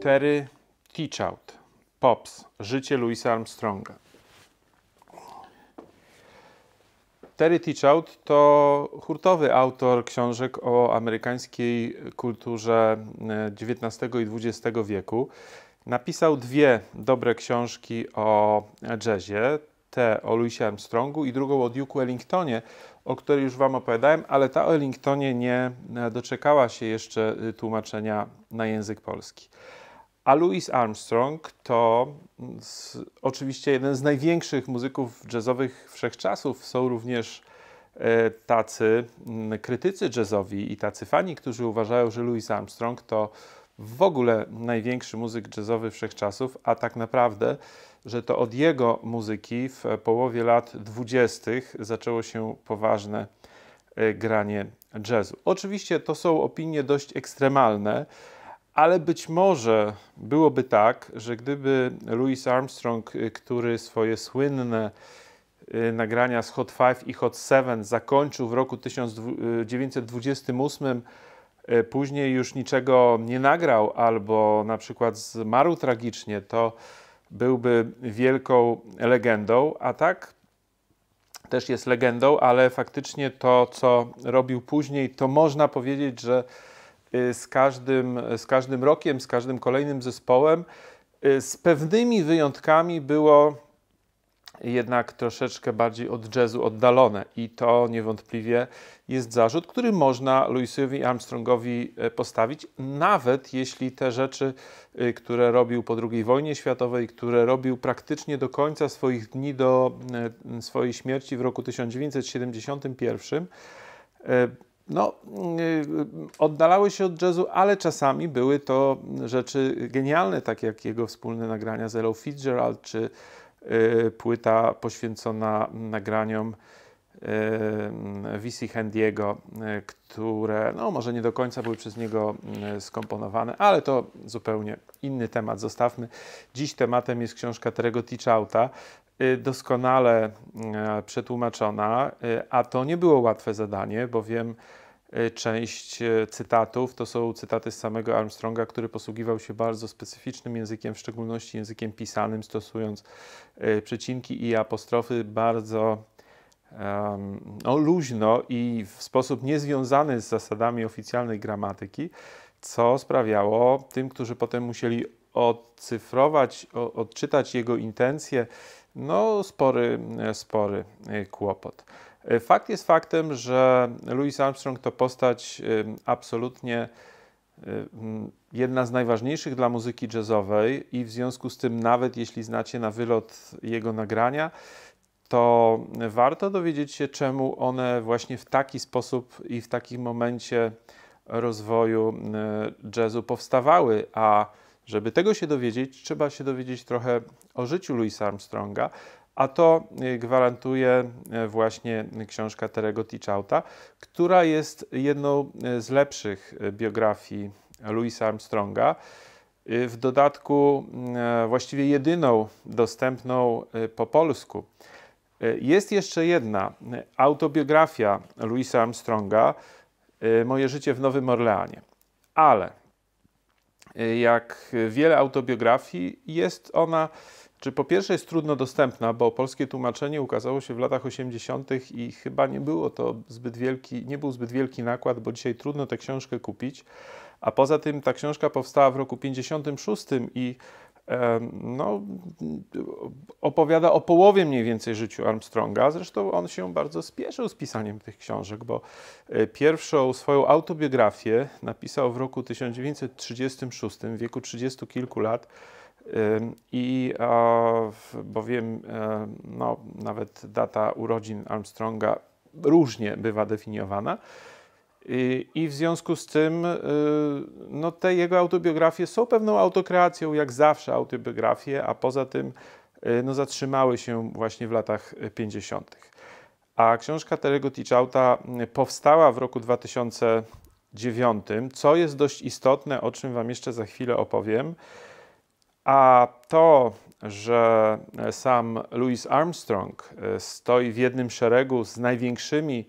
Terry Teachout, Pops, życie Louisa Armstronga. Terry Teachout to hurtowy autor książek o amerykańskiej kulturze XIX e, i XX wieku. Napisał dwie dobre książki o jazzie tę o Louisie Armstrongu i drugą o Duke'u Ellingtonie, o której już Wam opowiadałem, ale ta o Ellingtonie nie e, doczekała się jeszcze e, tłumaczenia na język polski. A Louis Armstrong to mm, z, oczywiście jeden z największych muzyków jazzowych wszechczasów. Są również e, tacy m, mm, krytycy jazzowi i tacy fani, którzy uważają, że Louis Armstrong to w ogóle największy muzyk jazzowy wszechczasów, a tak naprawdę, że to od jego muzyki w połowie lat dwudziestych zaczęło się poważne e, granie jazzu. Oczywiście to są opinie dość ekstremalne, ale być może byłoby tak, że gdyby Louis Armstrong, e, który swoje słynne e, nagrania z Hot Five i Hot Seven zakończył w roku 1928 E, później już niczego nie nagrał albo na przykład zmarł tragicznie, to byłby wielką legendą, a tak też jest legendą, ale faktycznie to, co robił później, to można powiedzieć, że y, z każdym, z każdym rokiem, z każdym kolejnym zespołem, y, z pewnymi wyjątkami było jednak troszeczkę bardziej od jazzu oddalone i to niewątpliwie jest zarzut, który można Louisowi Armstrongowi e, postawić, nawet jeśli te rzeczy, e, które robił po II wojnie światowej, które robił praktycznie do końca swoich dni, do e, swojej śmierci w roku 1971, no, oddalały się od jazzu, ale czasami były to rzeczy genialne, tak jak jego wspólne nagrania z Ella Fitzgerald czy Y, płyta poświęcona nagraniom y, Wisi Handiego, y, które no, może nie do końca były przez niego skomponowane, ale to zupełnie inny temat zostawmy. Dziś tematem jest książka Terego Tichauta, doskonale przetłumaczona, a to nie było łatwe zadanie, bowiem Y, część y, cytatów to są cytaty z samego Armstronga, który posługiwał się bardzo specyficznym językiem, w szczególności językiem pisanym, stosując y, przecinki i apostrofy bardzo no, luźno i w sposób niezwiązany z zasadami oficjalnej gramatyki, co sprawiało tym, którzy potem musieli odcyfrować, odczytać jego intencje, no spory, e, spory e, kłopot. Fakt jest faktem, że Louis Armstrong to postać absolutnie jedna z najważniejszych dla muzyki jazzowej i w związku z tym nawet jeśli znacie na wylot jego nagrania, to warto dowiedzieć się czemu one właśnie w taki sposób i w takim momencie rozwoju y, jazzu powstawały, a żeby tego się dowiedzieć, trzeba się dowiedzieć trochę o życiu Louisa Armstronga, a to y, gwarantuje y, właśnie książka Terego Tichauta, która jest jedną y, z lepszych biografii Louisa Armstronga. W dodatku właściwie jedyną dostępną po polsku. Jest jeszcze jedna autobiografia Louisa Armstronga, Moje życie w Nowym Orleanie. Ale jak wiele autobiografii, jest ona czy po pierwsze jest trudno dostępna, bo polskie tłumaczenie ukazało się w latach 80. i chyba nie było to zbyt wielki, nie był zbyt wielki nakład, bo dzisiaj trudno tę książkę kupić. A poza tym ta książka powstała w roku 56 i no, opowiada o połowie mniej więcej życiu Armstronga. Zresztą on się bardzo spieszył z pisaniem tych książek, bo e, pierwszą swoją autobiografię napisał w roku 1936, w wieku 30 kilku lat. I bowiem e, no, nawet data urodzin Armstronga różnie bywa definiowana. I w związku z tym y, no, te jego autobiografie są pewną autokreacją, jak zawsze autobiografie, a poza tym y, no, zatrzymały się właśnie w latach 50. A książka Terego Tichauta y, powstała w roku 2009, co jest dość istotne, o czym Wam jeszcze za chwilę opowiem a to, że e, sam Louis Armstrong e, stoi w jednym szeregu z największymi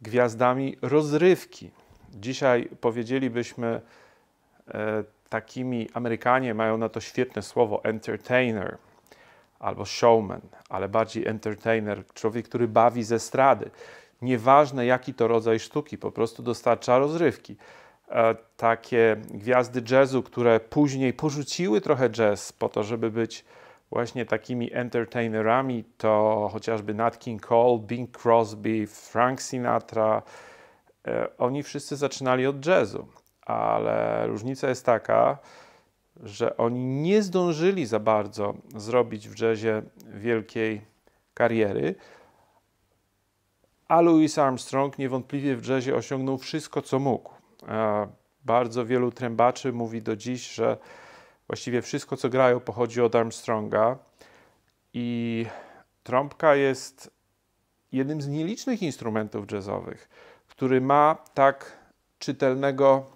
gwiazdami rozrywki. Dzisiaj powiedzielibyśmy e, takimi Amerykanie mają na to świetne słowo entertainer albo showman, ale bardziej entertainer, człowiek, który bawi ze strady. Nieważne jaki to rodzaj sztuki, po prostu dostarcza rozrywki. E, takie gwiazdy jazzu, które później porzuciły trochę jazz po to, żeby być właśnie takimi entertainerami, to chociażby Nat King Cole, Bing Crosby, Frank Sinatra, e, oni wszyscy zaczynali od jazzu, ale różnica jest taka, że oni nie zdążyli za bardzo zrobić w jazzie wielkiej kariery, a Louis Armstrong niewątpliwie w jazzie osiągnął wszystko, co mógł. Bardzo wielu trębaczy mówi do dziś, że właściwie wszystko, co grają, pochodzi od Armstronga. I trąbka jest jednym z nielicznych instrumentów jazzowych, który ma tak czytelnego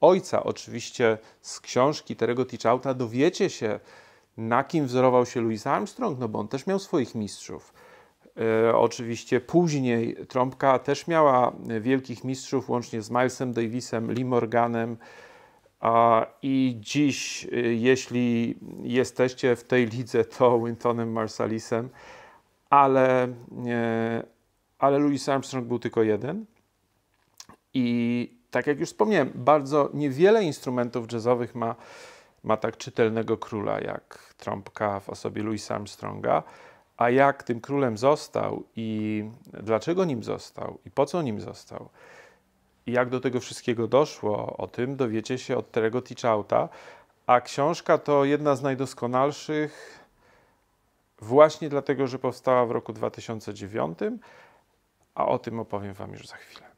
ojca. Oczywiście z książki Terego Tichauta dowiecie się, na kim wzorował się Louis Armstrong, no bo on też miał swoich mistrzów E, oczywiście później trąbka też miała wielkich mistrzów, łącznie z Milesem Davisem, Lee Morganem. I dziś, e, jeśli jesteście w tej lidze, to Wintonem Marsalisem, ale, e, ale Louis Armstrong był tylko jeden. I tak jak już wspomniałem, bardzo niewiele instrumentów jazzowych ma, ma tak czytelnego króla jak trąbka w osobie Louisa Armstronga a jak tym królem został i dlaczego nim został i po co nim został. I jak do tego wszystkiego doszło, o tym dowiecie się od Terego Tichauta, a książka to jedna z najdoskonalszych właśnie dlatego, że powstała w roku 2009, a o tym opowiem Wam już za chwilę.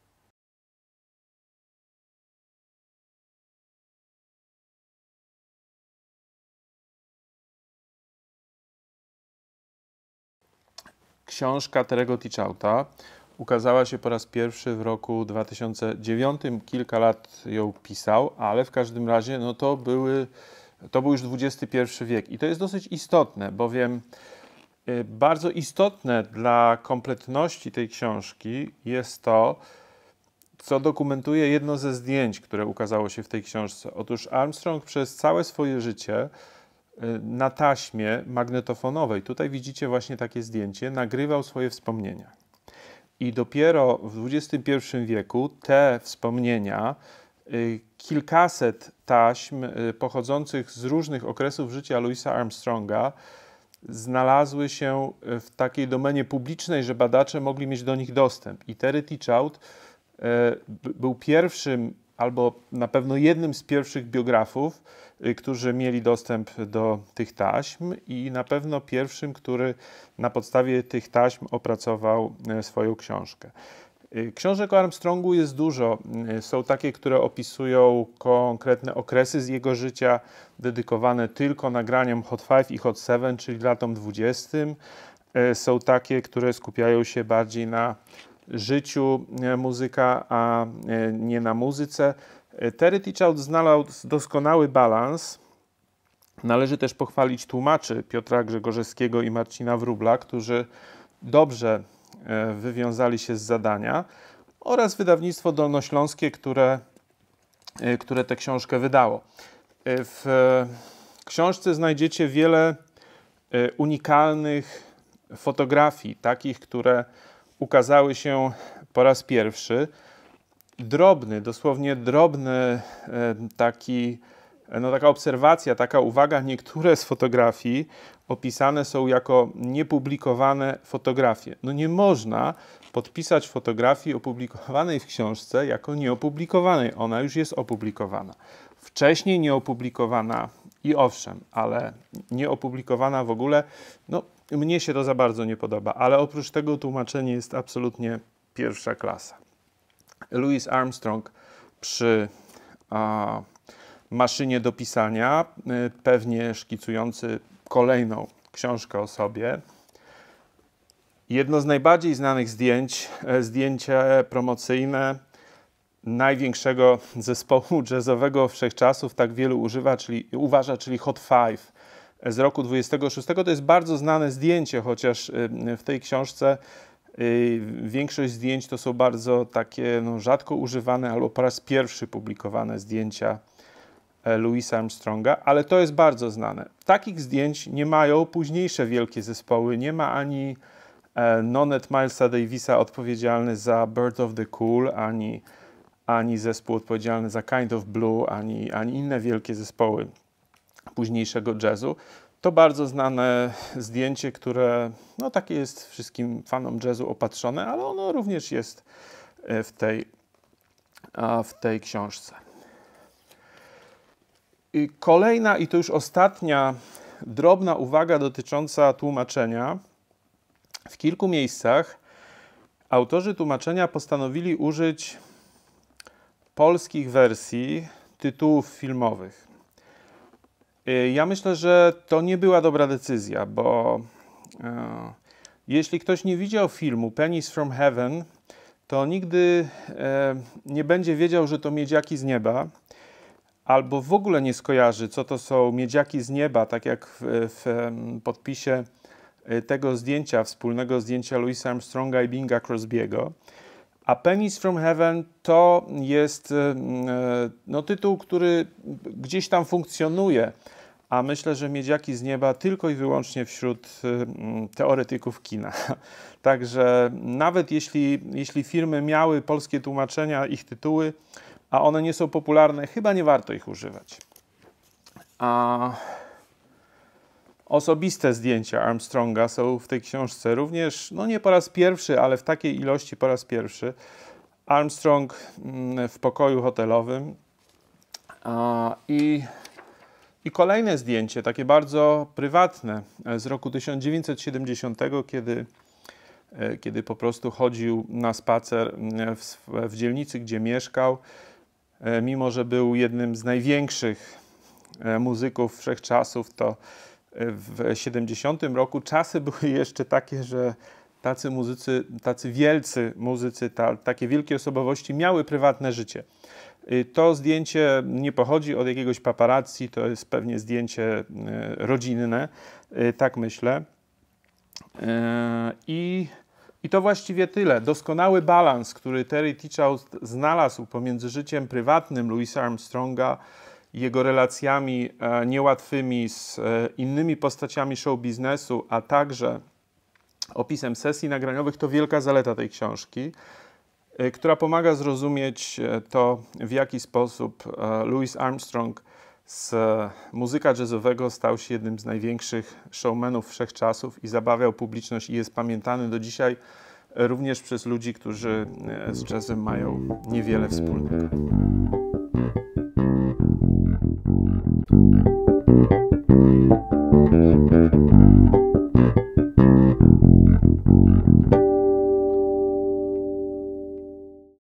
Książka Terego Tichauta ukazała się po raz pierwszy w roku 2009. Kilka lat ją pisał, ale w każdym razie no to, były, to był już XXI wiek. I to jest dosyć istotne, bowiem y, bardzo istotne dla kompletności tej książki jest to, co dokumentuje jedno ze zdjęć, które ukazało się w tej książce. Otóż Armstrong przez całe swoje życie Y, na taśmie magnetofonowej, tutaj widzicie właśnie takie zdjęcie, nagrywał swoje wspomnienia. I dopiero w XXI wieku te wspomnienia, y, kilkaset taśm y, pochodzących z różnych okresów życia Louisa Armstronga, znalazły się w takiej domenie publicznej, że badacze mogli mieć do nich dostęp. I Terry Teachout był pierwszym, albo na pewno jednym z pierwszych biografów, Y, którzy mieli dostęp do tych taśm i na pewno pierwszym, który na podstawie tych taśm opracował y, swoją książkę. Y, książek o Armstrongu jest dużo. Są takie, które opisują konkretne okresy z jego życia, dedykowane tylko nagraniom Hot 5 i Hot 7, czyli latom 20. Są takie, które skupiają się bardziej na życiu muzyka, a nie na muzyce. Terry Teachout znalazł doskonały balans. Należy też pochwalić tłumaczy Piotra Grzegorzewskiego i Marcina Wróbla, którzy dobrze e, wywiązali się z zadania oraz wydawnictwo dolnośląskie, które, e, które tę książkę wydało. E, w książce znajdziecie wiele unikalnych fotografii, takich, które ukazały się po raz pierwszy drobny, dosłownie drobny e, taki, e, no taka obserwacja, taka uwaga, niektóre z fotografii opisane są jako niepublikowane fotografie. No nie można podpisać fotografii opublikowanej w książce jako nieopublikowanej. Ona już jest opublikowana. Wcześniej nieopublikowana i owszem, ale nieopublikowana w ogóle, no mnie się to za bardzo nie podoba, ale oprócz tego tłumaczenie jest absolutnie pierwsza klasa. Louis Armstrong przy a, maszynie do pisania, y, pewnie szkicujący kolejną książkę o sobie. Jedno z najbardziej znanych zdjęć, e, zdjęcie promocyjne największego zespołu jazzowego wszechczasów, tak wielu używa, czyli, uważa, czyli Hot Five z roku 26. To jest bardzo znane zdjęcie, chociaż y, w tej książce Y, większość zdjęć to są bardzo takie no, rzadko używane albo po raz pierwszy publikowane zdjęcia e, Louisa Armstronga, ale to jest bardzo znane. Takich zdjęć nie mają późniejsze wielkie zespoły. Nie ma ani e, Nonet Milesa Davisa odpowiedzialny za Bird of the Cool, ani, ani zespół odpowiedzialny za Kind of Blue, ani, ani inne wielkie zespoły późniejszego jazzu. To bardzo znane zdjęcie, które no, takie jest wszystkim fanom jazzu opatrzone, ale ono również jest e, w tej, w tej książce. I kolejna i to już ostatnia drobna uwaga dotycząca tłumaczenia. W kilku miejscach autorzy tłumaczenia postanowili użyć polskich wersji tytułów filmowych. Y, ja myślę, że to nie była dobra decyzja, bo e, jeśli ktoś nie widział filmu Pennies from Heaven, to nigdy e, nie będzie wiedział, że to miedziaki z nieba, albo w ogóle nie skojarzy, co to są miedziaki z nieba, tak jak w, w podpisie y, tego zdjęcia, wspólnego zdjęcia Louisa Armstronga i Binga Crosbiego. A Penis from Heaven to jest e, e, no, tytuł, który gdzieś tam funkcjonuje, a myślę, że Miedziaki z Nieba tylko i wyłącznie wśród e, teoretyków kina. Także nawet jeśli, jeśli firmy miały polskie tłumaczenia, ich tytuły, a one nie są popularne, chyba nie warto ich używać. A Osobiste zdjęcia Armstronga są w tej książce również, no nie po raz pierwszy, ale w takiej ilości po raz pierwszy. Armstrong mm, w pokoju hotelowym i, i kolejne zdjęcie, takie bardzo prywatne, e, z roku 1970, kiedy e, kiedy po prostu chodził na spacer mm, w, w, dzielnicy, gdzie mieszkał, e, mimo że był jednym z największych muzyków wszechczasów, to w 70 roku. Czasy były jeszcze takie, że tacy muzycy, tacy wielcy muzycy, ta, takie wielkie osobowości miały prywatne życie. Y, to zdjęcie nie pochodzi od jakiegoś paparazzi, to jest pewnie zdjęcie y, rodzinne, y, tak myślę. I, i to właściwie tyle. Doskonały balans, który Terry Teachout znalazł pomiędzy życiem prywatnym Louisa Armstronga, jego relacjami e, niełatwymi z e, innymi postaciami show biznesu, a także opisem sesji nagraniowych, to wielka zaleta tej książki, e, która pomaga zrozumieć to, w jaki sposób Louis Armstrong z muzyka jazzowego stał się jednym z największych showmenów wszechczasów i zabawiał publiczność i jest pamiętany do dzisiaj również przez ludzi, którzy z jazzem mają niewiele wspólnego.